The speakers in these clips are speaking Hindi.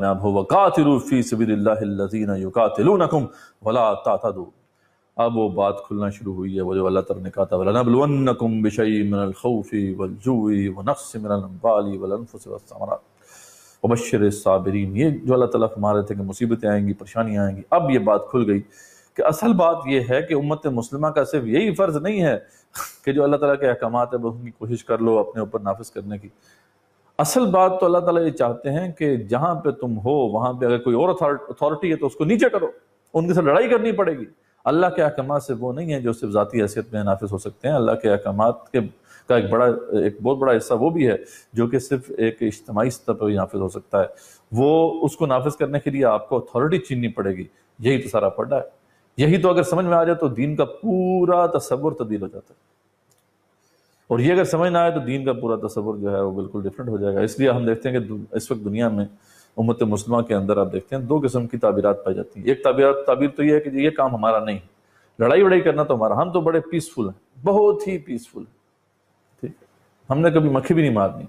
नाम हो वक़ातरूफ़ी अब वो बात खुलना शुरू हुई है वो जो अल्लाह तब ने कहा था वलनबलवनकुम बिशई मिनलखौफ़ी वलजूई वनफ़्स मिनलबाली वलनफ़स वसमरात वबशर साबरीन ये जो अल्लाह तआला फरमा रहे थे कि मुसीबतें आएंगी परेशानियां आएंगी अब ये बात खुल गई कि असल बात ये है कि उम्मत मुस्लिमा का सिर्फ यही फ़र्ज़ नहीं है कि जो अल्लाह तआला के अहकामात है बस उनकी कोशिश कर लो अपने ऊपर नाफिज करने की असल बात तो अल्लाह ताला ये चाहते हैं कि जहां पे तुम हो वहां पे अगर कोई और अथॉरिटी है तो उसको नीचे करो उनके साथ लड़ाई करनी पड़ेगी अल्लाह के अहकाम से वो नहीं है जो सिर्फ ज़ाती हैसियत में नाफिज हो सकते हैं अल्लाह के अहकाम के का एक बड़ा एक बहुत बड़ा हिस्सा वो भी है जो कि सिर्फ एक इज्तमाही स्तर पर नाफिज हो सकता है वो उसको नाफिज करने के लिए आपको अथॉरिटी छीननी पड़ेगी यही तो सारा पड़ा है यही तो अगर समझ में आ जाए तो दीन का पूरा तस्वुर तब्दील हो जाता है और ये अगर समझ ना आए तो दीन का पूरा तस्वर जो है वो बिल्कुल डिफरेंट हो जाएगा इसलिए हम देखते हैं कि इस वक्त दुनिया में उम्मत मुस्लिम के अंदर आप देखते हैं दो किस्म की ताबीरत पाई जाती है एक ताबीरत ताबीर तो ये है कि ये काम हमारा नहीं लड़ाई वड़ाई करना तो हमारा हम तो बड़े पीसफुल हैं बहुत ही पीसफुल ठीक हमने कभी मक्खी भी नहीं मारनी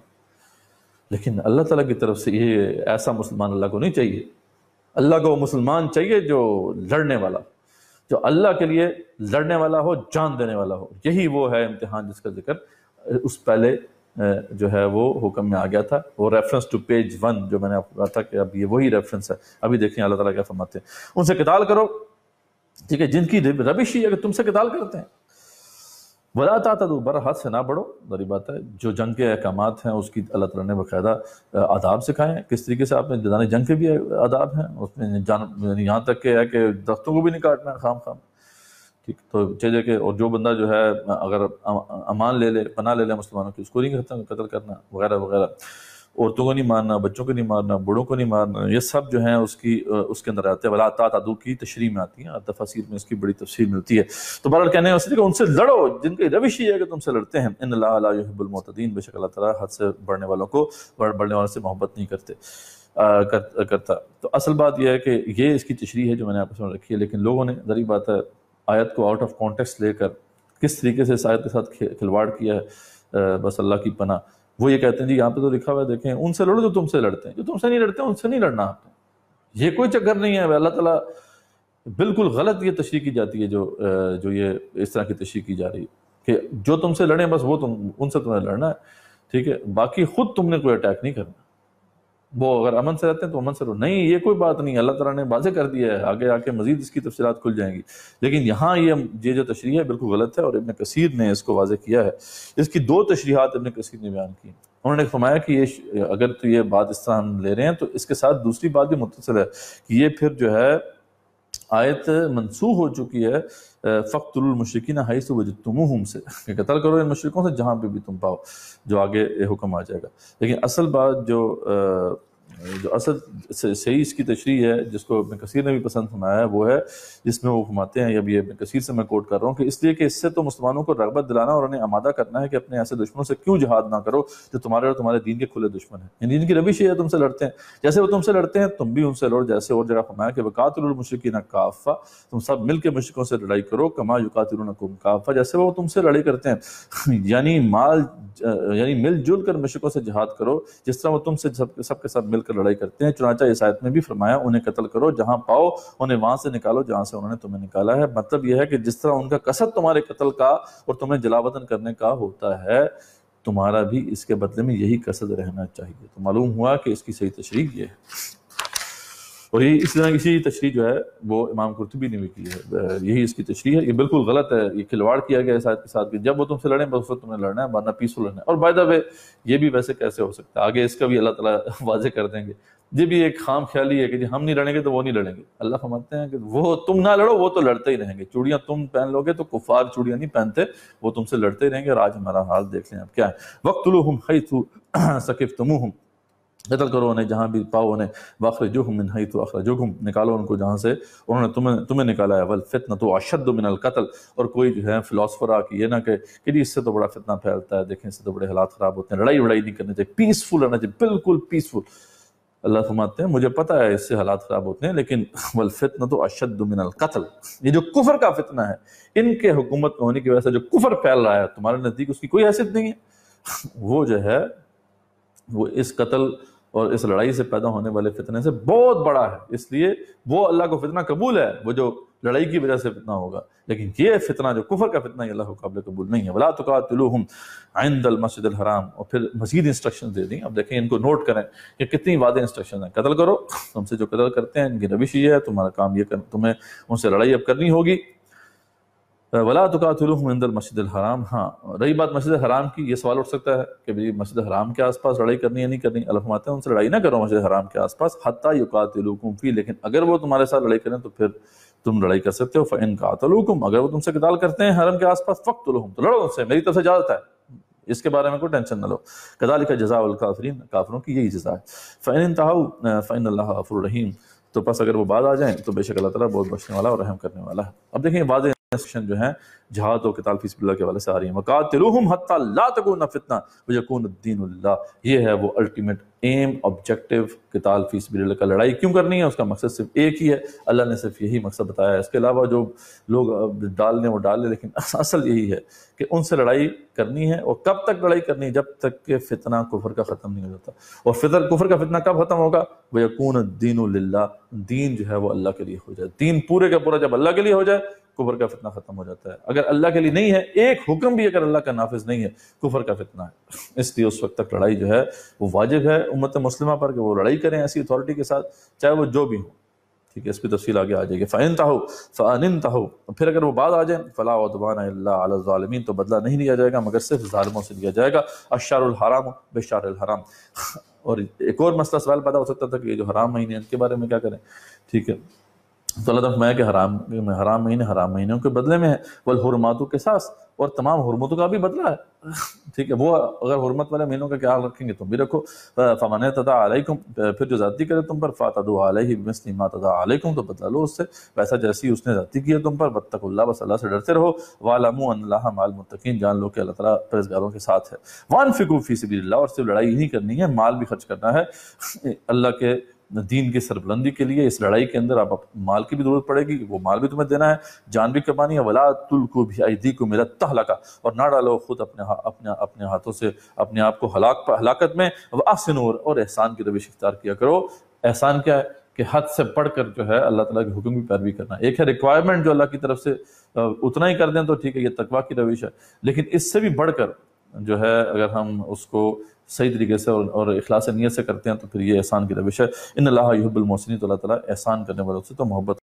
लेकिन अल्लाह तला की तरफ से ये ऐसा मुसलमान अल्लाह को नहीं चाहिए अल्लाह को मुसलमान चाहिए जो लड़ने वाला जो अल्लाह के लिए लड़ने वाला हो जान देने वाला हो यही वो है इम्तहान जिसका जिक्र उस पहले जो है वो हुक्म में आ गया था वो रेफरेंस टू पेज वन जो मैंने आपको कहा था कि अब ये वही रेफरेंस है अभी देखें अल्लाह ताला क्या फरमाते हैं उनसे किताल करो ठीक है जिनकी रबिश ही अगर तुमसे किताल करते हैं वला तातद बरहद से ना बढ़ो बड़ी बात है जो जंग के अहकाम हैं उसकी अल्लाह तला ने बायदा आदाब सिखाए हैं किस तरीके से आपने जदान जंग के भी आदाब हैं उसमें जान यहाँ तक के है कि दस्तों को भी नहीं काटना है खाम खाम ठीक तो चाहिए कि और जो बंदा जो है अगर अमान ले ले पना ले ले मुसलमानों की उसको नहीं कत्ल करना वगैरह वगैरह औरतों को नहीं मारना बच्चों को नहीं मारना बूढ़ों को नहीं मारना ये सब जो है उसकी उसके अंदर आते हैं वला तादू की तशरी में आती है तफासिर में इसकी बड़ी तफसीर मिलती है तो बहर कहने वाले कि उनसे लड़ो जिनकी रविश ही है कि तुमसे लड़ते हैं इन लाबुलमोतदीन बेशक अल्लाह तला हद से बढ़ने वालों को बढ़ने वालों से मोहब्बत नहीं करते आ, कर, करता तो असल बात यह है कि ये इसकी तशरी है जो मैंने आपको समझ रखी है लेकिन लोगों ने जरिए बात है आयत को आउट ऑफ कॉन्टेक्स लेकर किस तरीके से इस आयत के साथ खिलवाड़ किया है बस अल्लाह की पना वो ये कहते हैं जी यहाँ पे तो लिखा हुआ है देखें उनसे लड़ो जो तुमसे लड़ते हैं जो तुमसे नहीं लड़ते उनसे नहीं लड़ना आपको ये कोई चक्कर नहीं है अल्लाह तला बिल्कुल गलत ये तशरी की जाती है जो जो ये इस तरह की तशरी की जा रही है कि जो तुमसे लड़े बस वो तुम उनसे तुम्हें लड़ना है ठीक है बाकी खुद तुमने कोई अटैक नहीं करना वो अगर अमन से रहते हैं तो अमन से रहो नहीं ये कोई बात नहीं अल्लाह तला ने वाजे कर दिया है आगे आके मजीद इसकी तफसरत खुल जाएंगी लेकिन यहाँ ये ये जो तशरी है बिल्कुल गलत है और इबन कसीर ने इसको वाजे किया है इसकी दो तशरीहत इबन कसीर ने बयान की उन्होंने फरमाया कि ये अगर तो ये बात इस तरह हम ले रहे हैं तो इसके साथ दूसरी बात भी मुतसर है कि ये फिर जो है आयत मनसूख हो चुकी है फ़क्तुलमशिकिन हाई से तुम से कतल करो इन मशरक़ों से जहाँ पे भी तुम पाओ जो आगे हुक्म आ जाएगा लेकिन असल बात जो जो असद सही इसकी तशरी है जिसको अब कसीर ने भी पसंद सुनाया है वो है जिसमें वो घुमाते हैं अब ये कसीर से मैं कोट कर रहा हूँ कि इसलिए कि इससे तो मुसलमानों को रगबत दिलाना और उन्हें आमादा करना है कि अपने ऐसे दुश्मनों से क्यों जहाद ना करो जो तुम्हारे और तुम्हारे दीन के खुले दुश्मन हैं यानी जिनकी रविश है तुमसे लड़ते हैं जैसे वो तुमसे लड़ते हैं तुम भी उनसे लड़ो जैसे और जगह फमाया कि न काफ़ा तुम सब मिल के मुश्किलों से लड़ाई करो कमा युकातुलकुम काफ़ा जैसे वो तुमसे लड़ाई करते हैं यानी माल यानी मिलजुल कर मुश्किलों से जहाद करो जिस तरह वो तुमसे सबके सब मिल मिलकर लड़ाई करते हैं चुनाचा इस में भी फरमाया उन्हें कत्ल करो जहाँ पाओ उन्हें वहाँ से निकालो जहाँ से उन्होंने तुम्हें निकाला है मतलब यह है कि जिस तरह उनका कसर तुम्हारे कत्ल का और तुम्हें जलावतन करने का होता है तुम्हारा भी इसके बदले में यही कसर रहना चाहिए तो मालूम हुआ कि इसकी सही तशरी ये है और ये इस तरह इसी तशरी जो है वो इमाम कुरतबी ने भी की है यही इसकी तशरी है ये बिल्कुल गलत है ये खिलवाड़ किया गया है साथ के साथ जब वो तुमसे लड़े बस वक्त तुमने लड़ना है वरना पीसफुल लड़ना है और बाय द वे ये भी वैसे कैसे हो सकता है आगे इसका भी अल्लाह ताला वाजे कर देंगे ये भी एक खाम ख्याली है कि जी हम नहीं लड़ेंगे तो वो नहीं लड़ेंगे अल्लाह फरमाते हैं कि वो तुम ना लड़ो वो तो लड़ते ही रहेंगे चूड़ियाँ तुम पहन लोगे तो कुफार चूड़ियाँ नहीं पहनते वो तुमसे लड़ते ही रहेंगे और आज हमारा हाल देख लें अब क्या है वक्त हम खई थू तुम कतल करो उन्हें जहाँ भी पाओ उन्हें वाखर जुहम इन हई तो अखर जुहम निकालो उनको जहाँ से उन्होंने तुम्हें तुम्हें निकाला है वल फितना तो अशद मिनल कतल और कोई जो है फिलासफर आके ये ना कहे कि जी इससे तो बड़ा फितना फैलता है देखें इससे तो बड़े हालात ख़राब होते हैं लड़ाई वड़ाई नहीं करनी चाहिए पीसफुल रहना चाहिए बिल्कुल पीसफुल अल्लाह फरमाते हैं मुझे पता है इससे हालात ख़राब होते हैं लेकिन वल फितना तो अशद मिनल कतल ये जो कुफर का फितना है इनके हुकूमत में होने की वजह से जो कुफर फैल रहा है तुम्हारे नज़दीक उसकी कोई हैसियत नहीं है वो जो है वो इस कतल और इस लड़ाई से पैदा होने वाले फितने से बहुत बड़ा है इसलिए वो अल्लाह को फितना कबूल है वो जो लड़ाई की वजह से फितना होगा लेकिन ये फितना जो कुफर का फितना अल्लाह को काबिल कबूल नहीं है वला तो तुलूहम आइंदल मस्जिद हराम और फिर मजीद इंस्ट्रक्शन दे दी अब देखें इनको नोट करें कि कितनी वादे इंस्ट्रक्शन है कतल करो तुमसे जो कतल करते हैं इनकी रविश ये है तुम्हारा काम ये कर तुम्हें उनसे लड़ाई अब करनी होगी वला तुकातलूमंदल मस्जिद हराम हाँ रही बात मस्जिद हराम की ये सवाल उठ सकता है कि भाई मस्जिद हराम के आसपास लड़ाई करनी या नहीं करनी अलफमाते हैं उनसे लड़ाई ना करो मस्जिद हराम के आसपास हत्या युकातलूकुम फी लेकिन अगर वो तुम्हारे साथ लड़ाई करें तो फिर तुम लड़ाई कर सकते हो फ़िन कातलूकुम अगर वो तुमसे कताल करते हैं हरम के आसपास फ़क्त तो लड़ो उनसे मेरी तरफ से इजाज़त है इसके बारे में कोई टेंशन ना लो कदाल का जजा काफरीन काफरों की यही जजा है फ़ैन तहा फ़ैन अल्लाह तो बस अगर वो बाद आ जाए तो बेशक अल्लाह ताला बहुत बख्शने वाला और रहम करने वाला है अब देखिए वाजें जो है जहाद और किताल फीस के वाले से आ रही है मकातलूहम हत्ता ला तकून फितना वयकून दीनुल्लाह ये है वो अल्टीमेट एम ऑब्जेक्टिव किताल फीस बिल्ला का लड़ाई क्यों करनी है उसका मकसद सिर्फ एक ही है अल्लाह ने सिर्फ यही मकसद बताया है इसके अलावा जो लोग डाल लें वो डाल लें लेकिन असल यही है कि उनसे लड़ाई करनी है और कब तक लड़ाई करनी है जब तक कि फितना कुफर का ख़त्म नहीं हो जाता और फितर कुफर का फितना कब ख़त्म होगा वयकून दीन दीन जो है वो अल्लाह के लिए हो जाए दीन पूरे का पूरा जब अल्लाह के लिए हो जाए कुफर का फितना ख़त्म हो जाता है अगर अल्लाह के लिए नहीं है एक हुक्म भी अगर अल्लाह का नाफिज नहीं है कुफर का फितना है इसलिए उस वक्त तक लड़ाई जो है वो वाजिब है उम्मत मुस्लिमा पर कि वो लड़ाई करें ऐसी अथॉरिटी के साथ चाहे वो जो भी हो ठीक है इसकी तफसील आगे आ जाएगी फ़ैन ताहो फानता ताहो फिर अगर वो बाद आ जाए फ़ला उदबानमीन तो बदला नहीं लिया जाएगा मगर सिर्फ ालमों से लिया जाएगा अशारहराम बेशारहराम और एक और मसला सवाल पैदा हो सकता था कि ये जो हराम महीने इनके बारे में क्या करें ठीक है तो अल्लाह फरमाया कि हराम में हराम महीने हराम महीनों के बदले में है वल हरमातों के साथ और तमाम हरमतों का भी बदला है ठीक है वो अगर हरमत वाले महीनों का ख्याल रखेंगे तुम तो भी रखो फमान तदा अलैकुम फिर जो ज़ाती करे तुम पर फ़ातदो आलही मसलिमा तदा अलैकुम तो बदला लो उससे वैसा जैसी उसने ज़ाती की है तुम पर बत्तकुल्ला बस अल्लाह से डरते रहो वालमू अल्लाह माल मुतकीन जान लो कि अल्लाह तला परेजगारों के साथ है वान फ़िकूफ़ी सबी और सिर्फ लड़ाई ही करनी है माल भी खर्च करना है अल्लाह के दीन की सरबलंदी के लिए इस लड़ाई के अंदर आप माल की भी जरूरत पड़ेगी वो माल भी तुम्हें देना है जान भी कमानी है वला तुल को भी दी को मेरा तहलाका और ना डालो खुद अपने हा, अपने अपने हाथों से अपने आप को हलाक हलाकत में वह आसिन और एहसान की रविश इख्तार किया करो एहसान क्या है कि हद से पढ़कर जो है अल्लाह तला के हुक्म की पैरवी करना एक है रिक्वायरमेंट जो अल्लाह की तरफ से उतना ही कर दें तो ठीक है ये तकवा की रविश है लेकिन इससे भी बढ़कर जो है अगर हम उसको सही तरीके से और, और अखलास नीयत से करते हैं तो फिर ये एहसान की रविश है इन अल्लाह यहबुलमोसनी तो अल्लाह ताला एहसान करने वालों से तो मोहब्बत